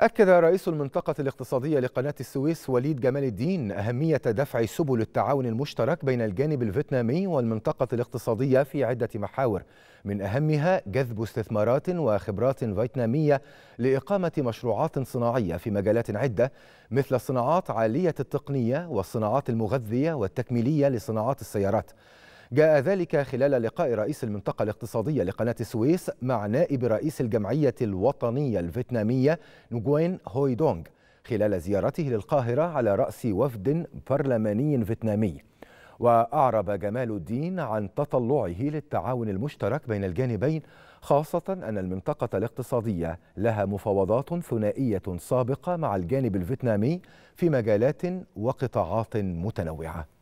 أكد رئيس المنطقة الاقتصادية لقناة السويس وليد جمال الدين أهمية دفع سبل التعاون المشترك بين الجانب الفيتنامي والمنطقة الاقتصادية في عدة محاور من أهمها جذب استثمارات وخبرات فيتنامية لإقامة مشروعات صناعية في مجالات عدة مثل الصناعات عالية التقنية والصناعات المغذية والتكميلية لصناعات السيارات جاء ذلك خلال لقاء رئيس المنطقة الاقتصادية لقناة السويس مع نائب رئيس الجمعية الوطنية الفيتنامية نجوين هوي دونغ خلال زيارته للقاهرة على رأس وفد برلماني فيتنامي وأعرب جمال الدين عن تطلعه للتعاون المشترك بين الجانبين خاصة أن المنطقة الاقتصادية لها مفاوضات ثنائية سابقة مع الجانب الفيتنامي في مجالات وقطاعات متنوعة